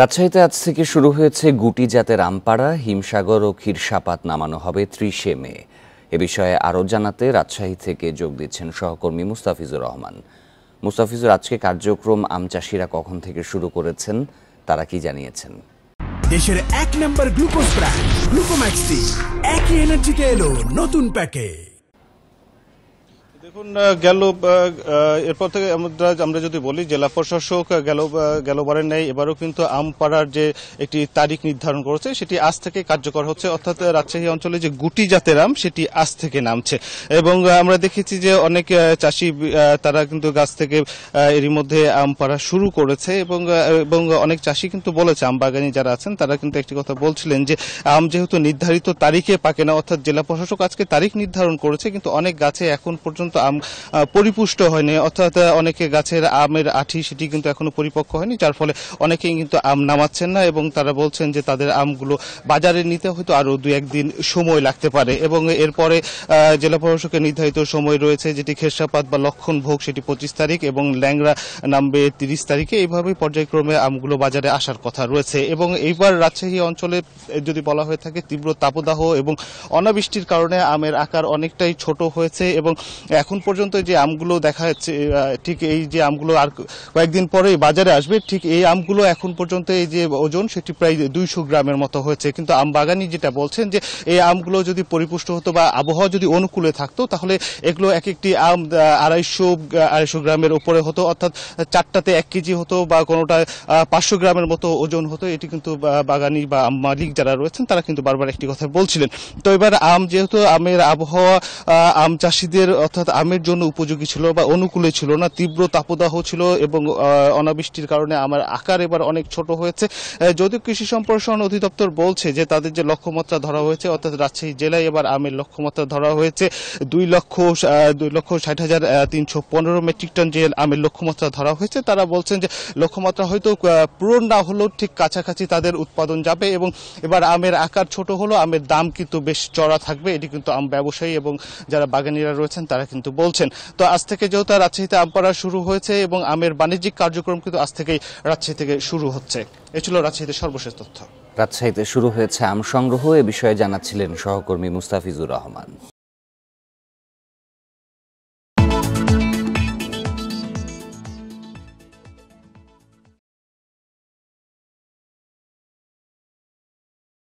রাজশাহীতে আজ থেকে শুরু হয়েছে গুটি জাতের আমপাড়া হিমসাগর ও ক্ষীরসাপাত নামানো হবে ত্রিশে মে এ বিষয়ে আরও জানাতে রাজশাহী থেকে যোগ দিচ্ছেন সহকর্মী মুস্তাফিজুর রহমান মুস্তাফিজুর আজকে কার্যক্রম আম চাষিরা কখন থেকে শুরু করেছেন তারা কি জানিয়েছেন দেশের এক নম্বর গ্লুকোজ ব্র্যান্ড একই এনার্জিতে এলো নতুন প্যাকেজ দেখুন গেল এরপর থেকে আমরা আমরা যদি বলি জেলা প্রশাসক গেল গেলবারের নেই এবারও কিন্তু আমপাড়ার যে একটি তারিখ নির্ধারণ করেছে সেটি আজ থেকে কার্যকর হচ্ছে অর্থাৎ রাজশাহী অঞ্চলে যে গুটি জাতের আম সেটি আজ থেকে নামছে এবং আমরা দেখেছি যে অনেক চাষি তারা কিন্তু গাছ থেকে এরই মধ্যে আম পাড়া শুরু করেছে এবং এবং অনেক চাষি কিন্তু বলেছে আম বাগানি যারা আছেন তারা কিন্তু একটি কথা বলছিলেন যে আম যেহেতু নির্ধারিত তারিখে পাকে না অর্থাৎ জেলা প্রশাসক আজকে তারিখ নির্ধারণ করেছে কিন্তু অনেক গাছে এখন পর্যন্ত আম পরিপুষ্ট হয়নি অর্থাৎ অনেকে গাছের আমের আঠি সেটি কিন্তু এখনো পরিপক্ক হয়নি যার ফলে অনেকেই কিন্তু আম নামাচ্ছেন না এবং তারা বলছেন যে তাদের আমগুলো বাজারে নিতে হয়তো আরও দু একদিন সময় লাগতে পারে এবং এরপরে জেলা প্রশাসকের নির্ধারিত সময় রয়েছে যেটি খেসাপাত বা লক্ষণ ভোগ সেটি পঁচিশ তারিখ এবং ল্যাংরা নামবে তিরিশ তারিখে এইভাবেই পর্যায়ক্রমে আমগুলো বাজারে আসার কথা রয়েছে এবং এইবার রাজশাহী অঞ্চলে যদি বলা হয়ে থাকে তীব্র তাপদাহ এবং অনাবৃষ্টির কারণে আমের আকার অনেকটাই ছোট হয়েছে এবং এখন এখন পর্যন্ত যে আমগুলো দেখা যাচ্ছে ঠিক এই যে আমগুলো আর কয়েকদিন পরে বাজারে আসবে ঠিক এই আমগুলো এখন পর্যন্ত এই যে ওজন সেটি প্রায় দুইশো গ্রামের মতো হয়েছে কিন্তু আম বাগানি যেটা বলছেন যে এই আমগুলো যদি পরিপুষ্ট হতো বা আবহাওয়া যদি অনুকূলে থাকতো তাহলে এগুলো এক একটি আম আড়াইশো আড়াইশো গ্রামের উপরে হতো অর্থাৎ চারটাতে এক কেজি হতো বা কোনোটা পাঁচশো গ্রামের মতো ওজন হতো এটি কিন্তু বাগানি বা মালিক যারা রয়েছেন তারা কিন্তু বারবার একটি কথা বলছিলেন তো এবার আম যেহেতু আমের আবহাওয়া আম চাষিদের অর্থাৎ আমের জন্য উপযোগী ছিল বা অনুকূলে ছিল না তীব্র তাপদাহ ছিল এবং অনাবৃষ্টির কারণে আমার আকার এবার অনেক ছোট হয়েছে যদিও কৃষি সম্প্রসারণ অধিদপ্তর বলছে যে তাদের যে লক্ষ্যমাত্রা ধরা হয়েছে অর্থাৎ রাজশাহী জেলায় এবার আমের লক্ষ্যমাত্রা ধরা হয়েছে দুই লক্ষ দুই লক্ষ ষাট হাজার তিনশো পনেরো মেট্রিক টন যে আমের লক্ষ্যমাত্রা ধরা হয়েছে তারা বলছেন যে লক্ষ্যমাত্রা হয়তো পূরণ না হলেও ঠিক কাছাকাছি তাদের উৎপাদন যাবে এবং এবার আমের আকার ছোট হলো আমের দাম কিন্তু বেশ চড়া থাকবে এটি কিন্তু আম ব্যবসায়ী এবং যারা বাগানিরা রয়েছেন তারা কিন্তু কিন্তু বলছেন তো আজ থেকে যেহেতু রাজশাহীতে আম পাড়া শুরু হয়েছে এবং আমের বাণিজ্যিক কার্যক্রম কিন্তু আজ থেকেই রাজশাহী থেকে শুরু হচ্ছে এ ছিল রাজশাহীতে সর্বশেষ তথ্য রাজশাহীতে শুরু হয়েছে আম সংগ্রহ এ বিষয়ে জানাচ্ছিলেন সহকর্মী মুস্তাফিজুর রহমান